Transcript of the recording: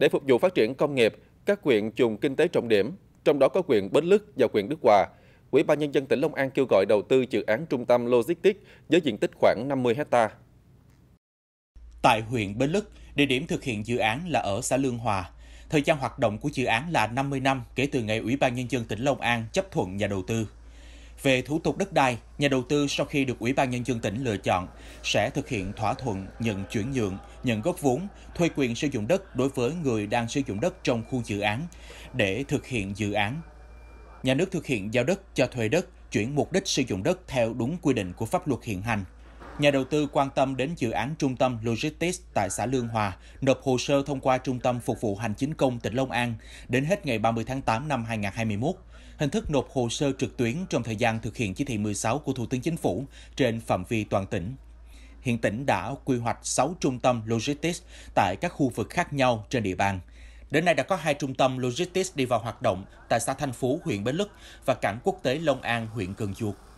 Để phục vụ phát triển công nghiệp, các huyện dùng kinh tế trọng điểm, trong đó có huyện Bến Lức và huyện Đức Hòa, Ủy ban Nhân dân tỉnh Long An kêu gọi đầu tư dự án trung tâm logistics với diện tích khoảng 50 ha. Tại huyện Bến Lức, địa điểm thực hiện dự án là ở xã Lương Hòa. Thời gian hoạt động của dự án là 50 năm kể từ ngày Ủy ban Nhân dân tỉnh Long An chấp thuận nhà đầu tư. Về thủ tục đất đai, nhà đầu tư sau khi được Ủy ban Nhân dân tỉnh lựa chọn sẽ thực hiện thỏa thuận nhận chuyển nhượng, nhận góp vốn, thuê quyền sử dụng đất đối với người đang sử dụng đất trong khu dự án để thực hiện dự án. Nhà nước thực hiện giao đất cho thuê đất, chuyển mục đích sử dụng đất theo đúng quy định của pháp luật hiện hành. Nhà đầu tư quan tâm đến dự án trung tâm Logistics tại xã Lương Hòa, nộp hồ sơ thông qua Trung tâm Phục vụ Hành chính công tỉnh Long An đến hết ngày 30 tháng 8 năm 2021. Hình thức nộp hồ sơ trực tuyến trong thời gian thực hiện chỉ thị 16 của Thủ tướng Chính phủ trên phạm vi toàn tỉnh. Hiện tỉnh đã quy hoạch 6 trung tâm Logistics tại các khu vực khác nhau trên địa bàn. Đến nay đã có hai trung tâm Logistics đi vào hoạt động tại xã Thanh Phú, huyện Bến Lức và cảng quốc tế Long An, huyện Cần Duộc.